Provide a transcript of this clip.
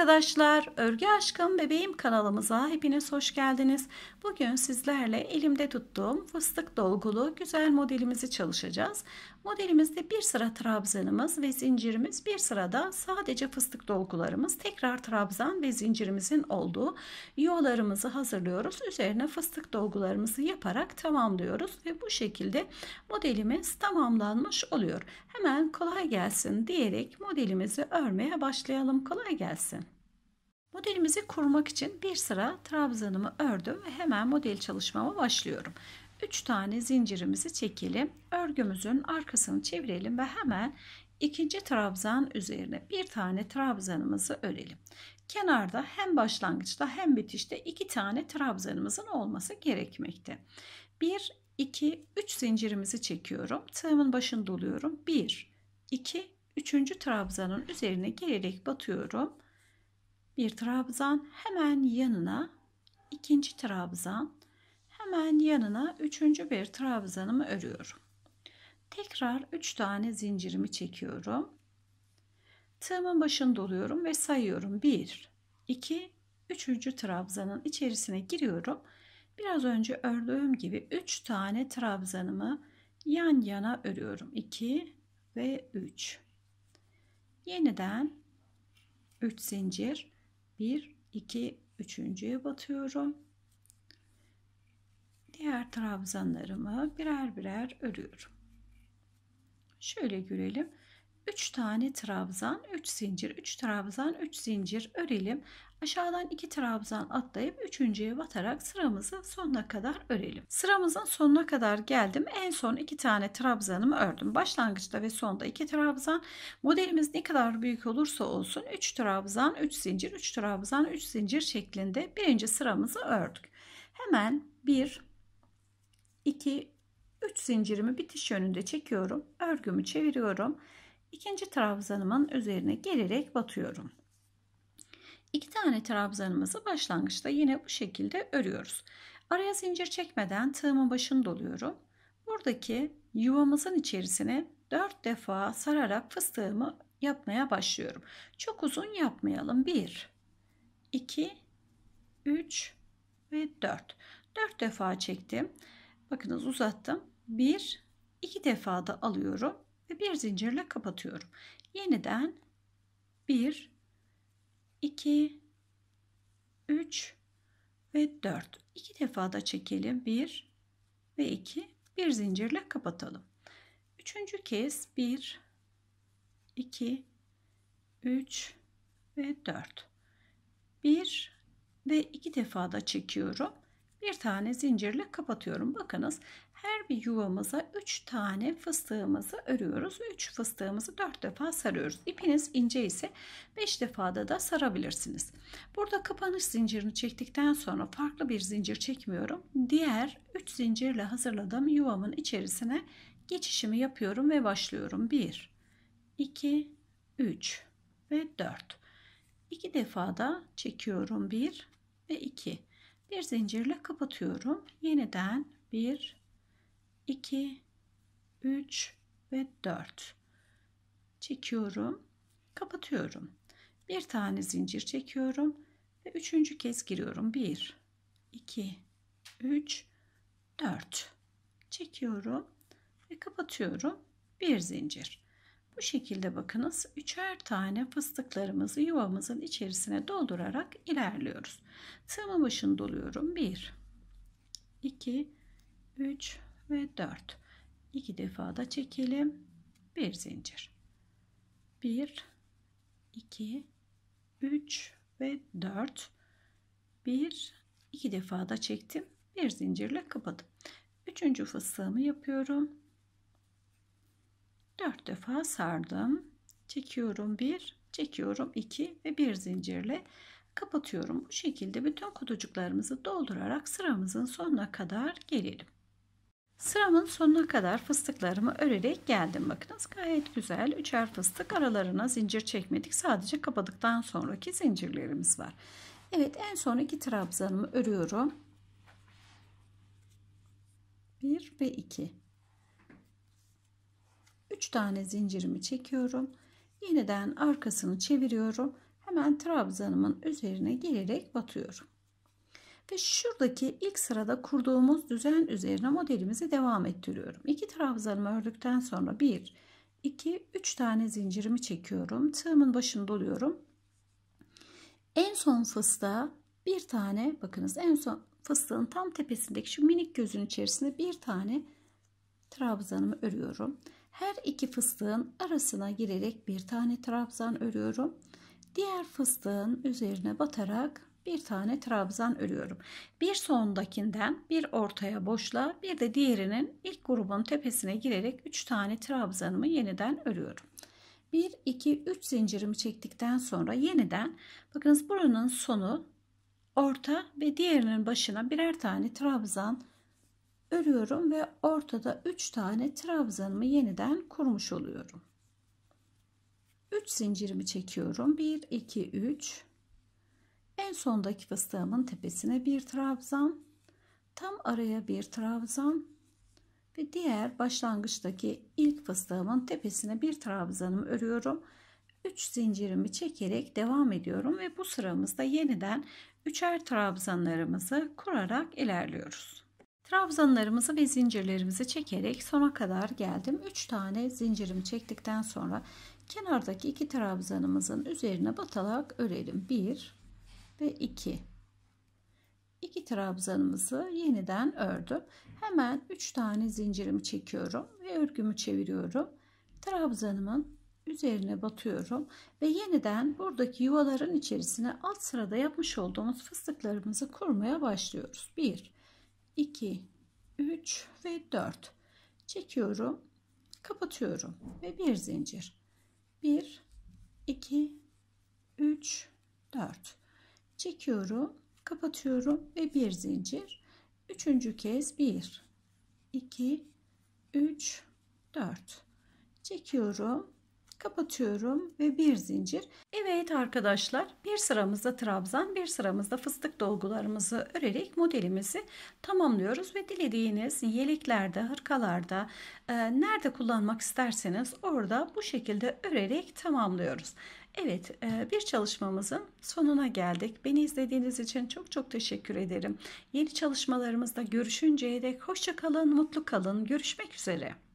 arkadaşlar, Örgü Aşkım Bebeğim kanalımıza hepiniz hoş geldiniz. Bugün sizlerle elimde tuttuğum fıstık dolgulu güzel modelimizi çalışacağız. Modelimizde bir sıra trabzanımız ve zincirimiz, bir sırada sadece fıstık dolgularımız, tekrar trabzan ve zincirimizin olduğu yuvalarımızı hazırlıyoruz. Üzerine fıstık dolgularımızı yaparak tamamlıyoruz ve bu şekilde modelimiz tamamlanmış oluyor. Hemen kolay gelsin diyerek modelimizi örmeye başlayalım. Kolay gelsin. Modelimizi kurmak için bir sıra trabzanımı ördüm ve hemen model çalışmama başlıyorum. 3 tane zincirimizi çekelim. Örgümüzün arkasını çevirelim ve hemen ikinci trabzan üzerine bir tane trabzanımızı örelim. Kenarda hem başlangıçta hem bitişte iki tane trabzanımızın olması gerekmekte. 1, 2, 3 zincirimizi çekiyorum. Tığımın başını doluyorum. 1, 2, 3. trabzanın üzerine gelerek batıyorum bir trabzan hemen yanına ikinci trabzan hemen yanına üçüncü bir trabzanımı örüyorum. Tekrar üç tane zincirimi çekiyorum. Tığımın başını doluyorum ve sayıyorum. 1, 2, üçüncü trabzanın içerisine giriyorum. Biraz önce ördüğüm gibi üç tane trabzanımı yan yana örüyorum. 2 ve 3. Yeniden 3 zincir 1 2 üçüncüye batıyorum. Diğer trabzanlarımı birer birer örüyorum. Şöyle görelim. 3 tane trabzan, 3 zincir, 3 trabzan, 3 zincir örelim. Aşağıdan iki trabzan atlayıp üçüncüye batarak sıramızı sonuna kadar örelim. Sıramızın sonuna kadar geldim. En son iki tane trabzanımı ördüm. Başlangıçta ve sonda iki trabzan. Modelimiz ne kadar büyük olursa olsun 3 trabzan, 3 zincir, 3 trabzan, 3 zincir şeklinde birinci sıramızı ördük. Hemen 1 2 3 zincirimi bitiş yönünde çekiyorum. Örgümü çeviriyorum. İkinci trabzanımın üzerine gelerek batıyorum. İki tane trabzanımızı başlangıçta yine bu şekilde örüyoruz. Araya zincir çekmeden tığımın başını doluyorum. Buradaki yuvamızın içerisine 4 defa sararak fıstığımı yapmaya başlıyorum. Çok uzun yapmayalım. 1, 2, 3 ve 4. 4 defa çektim. Bakınız uzattım. 1, 2 defa da alıyorum ve bir zincirle kapatıyorum. Yeniden 1, 2, 3 ve 4. İki defa da çekelim. 1 ve 2. Bir zincirle kapatalım. Üçüncü kez 1, 2, 3 ve 4. 1 ve 2 defa da çekiyorum. Bir tane zincirle kapatıyorum. Bakınız her bir yuvamıza 3 tane fıstığımızı örüyoruz. 3 fıstığımızı 4 defa sarıyoruz. İpiniz ince ise 5 defada da sarabilirsiniz. Burada kapanış zincirini çektikten sonra farklı bir zincir çekmiyorum. Diğer 3 zincirle hazırladığım yuvamın içerisine geçişimi yapıyorum ve başlıyorum. 1 2 3 ve 4. 2 defada çekiyorum 1 ve 2. Bir zincirle kapatıyorum. Yeniden 1 2, 3 ve 4 çekiyorum. Kapatıyorum. Bir tane zincir çekiyorum ve üçüncü kez giriyorum. 1, 2, 3, 4 çekiyorum ve kapatıyorum. Bir zincir. Bu şekilde bakınız üçer tane fıstıklarımızı yuvamızın içerisine doldurarak ilerliyoruz. Tığımın başını doluyorum. 1, 2, 3, ve 4. 2 defa da çekelim. Bir zincir. 1 2 3 ve 4. 1 2 defa da çektim. Bir zincirle kapadım. Üçüncü fıstığımı yapıyorum. 4 defa sardım. Çekiyorum 1, çekiyorum 2 ve bir zincirle kapatıyorum. Bu şekilde bütün kutucuklarımızı doldurarak sıramızın sonuna kadar gelelim. Sıramın sonuna kadar fıstıklarımı örerek geldim. Bakınız gayet güzel. Üçer fıstık aralarına zincir çekmedik. Sadece kapadıktan sonraki zincirlerimiz var. Evet en son iki trabzanımı örüyorum. 1 ve 2. 3 tane zincirimi çekiyorum. Yeniden arkasını çeviriyorum. Hemen trabzanımın üzerine gelerek batıyorum. Ve şuradaki ilk sırada kurduğumuz düzen üzerine modelimizi devam ettiriyorum. İki trabzanımı ördükten sonra bir, iki, üç tane zincirimi çekiyorum. Tığımın başını doluyorum. En son fıstığa bir tane bakınız en son fıstığın tam tepesindeki şu minik gözün içerisinde bir tane trabzanımı örüyorum. Her iki fıstığın arasına girerek bir tane trabzan örüyorum. Diğer fıstığın üzerine batarak bir tane trabzan örüyorum. Bir sondakinden bir ortaya boşla bir de diğerinin ilk grubun tepesine girerek 3 tane trabzanımı yeniden örüyorum. 1, 2, 3 zincirimi çektikten sonra yeniden bakınız buranın sonu orta ve diğerinin başına birer tane trabzan örüyorum ve ortada 3 tane trabzanımı yeniden kurmuş oluyorum. 3 zincirimi çekiyorum. 1, 2, 3 en sondaki fıstığımın tepesine bir trabzan, tam araya bir trabzan ve diğer başlangıçtaki ilk fıstığımın tepesine bir trabzanımı örüyorum. 3 zincirimi çekerek devam ediyorum ve bu sıramızda yeniden üçer trabzanlarımızı kurarak ilerliyoruz. Trabzanlarımızı ve zincirlerimizi çekerek sona kadar geldim. 3 tane zincirimi çektikten sonra kenardaki iki trabzanımızın üzerine batarak örelim. 1 ve 2 2 trabzanımızı yeniden ördüm hemen 3 tane zincirimi çekiyorum ve örgümü çeviriyorum trabzanımın üzerine batıyorum ve yeniden buradaki yuvaların içerisine alt sırada yapmış olduğumuz fıstıklarımızı kurmaya başlıyoruz 1 2 3 ve 4 çekiyorum kapatıyorum ve bir zincir 1 2 3 4 çekiyorum kapatıyorum ve bir zincir üçüncü kez bir iki üç dört çekiyorum kapatıyorum ve bir zincir. Evet arkadaşlar bir sıramızda trabzan bir sıramızda fıstık dolgularımızı örerek modelimizi tamamlıyoruz ve dilediğiniz yeleklerde hırkalarda e, nerede kullanmak isterseniz orada bu şekilde örerek tamamlıyoruz. Evet e, bir çalışmamızın sonuna geldik. Beni izlediğiniz için çok çok teşekkür ederim. Yeni çalışmalarımızda görüşünceye dek hoşça kalın, mutlu kalın. Görüşmek üzere.